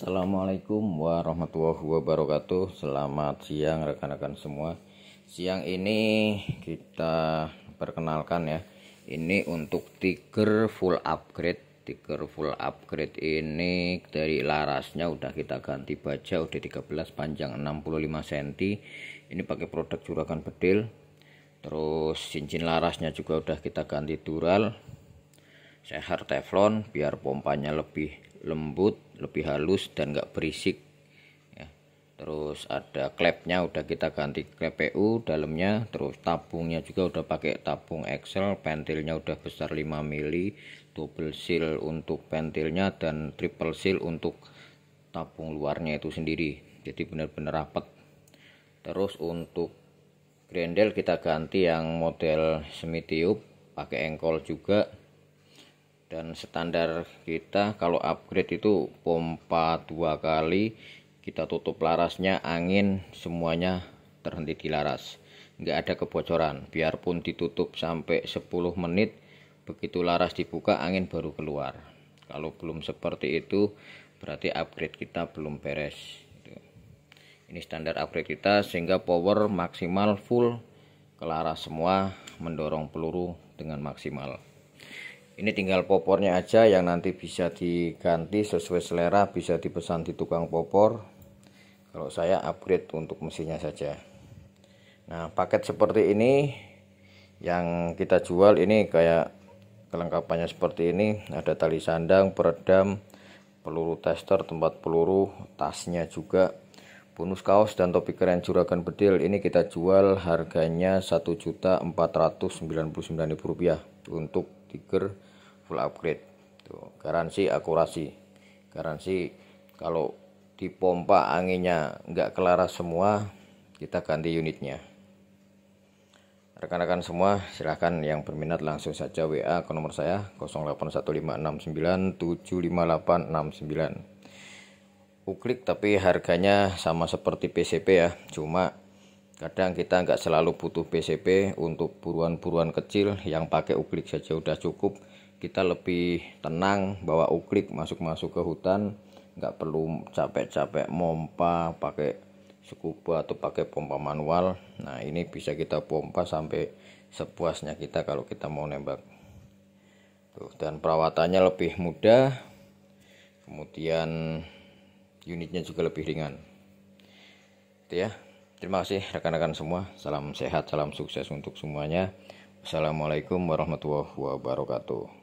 Assalamualaikum warahmatullahi wabarakatuh Selamat siang rekan-rekan semua Siang ini kita perkenalkan ya Ini untuk tiger full upgrade Tiger full upgrade ini dari larasnya udah kita ganti baja udah 13 panjang 65 cm Ini pakai produk juragan bedil Terus cincin larasnya juga udah kita ganti dural Seher teflon biar pompanya lebih lembut lebih halus dan nggak berisik ya. terus ada klepnya udah kita ganti klep PU dalamnya terus tabungnya juga udah pakai tabung Excel pentilnya udah besar 5 mili double seal untuk pentilnya dan triple seal untuk tabung luarnya itu sendiri jadi benar-benar rapat terus untuk grendel kita ganti yang model semi tiup pakai engkol juga dan standar kita kalau upgrade itu pompa dua kali kita tutup larasnya angin semuanya terhenti di laras nggak ada kebocoran biarpun ditutup sampai 10 menit begitu laras dibuka angin baru keluar kalau belum seperti itu berarti upgrade kita belum beres gitu. ini standar upgrade kita sehingga power maksimal full ke semua mendorong peluru dengan maksimal ini tinggal popornya aja yang nanti bisa diganti sesuai selera bisa dipesan di tukang popor kalau saya upgrade untuk mesinnya saja nah paket seperti ini yang kita jual ini kayak kelengkapannya seperti ini ada tali sandang peredam peluru tester tempat peluru tasnya juga bonus kaos dan topi keren juragan bedil ini kita jual harganya Rp1.499.000 untuk Tiger full upgrade tuh garansi akurasi garansi kalau dipompa anginnya nggak kelaras semua kita ganti unitnya rekan-rekan semua silahkan yang berminat langsung saja WA ke nomor saya 081569758869 uklik tapi harganya sama seperti PCP ya cuma Kadang kita nggak selalu butuh PCB untuk buruan-buruan kecil yang pakai uklik saja udah cukup. Kita lebih tenang bawa uklik masuk-masuk ke hutan, nggak perlu capek-capek mompa pakai scuba atau pakai pompa manual. Nah ini bisa kita pompa sampai sepuasnya kita kalau kita mau nembak. Tuh, dan perawatannya lebih mudah, kemudian unitnya juga lebih ringan. Itu ya. Terima kasih rekan-rekan semua. Salam sehat, salam sukses untuk semuanya. Assalamualaikum warahmatullahi wabarakatuh.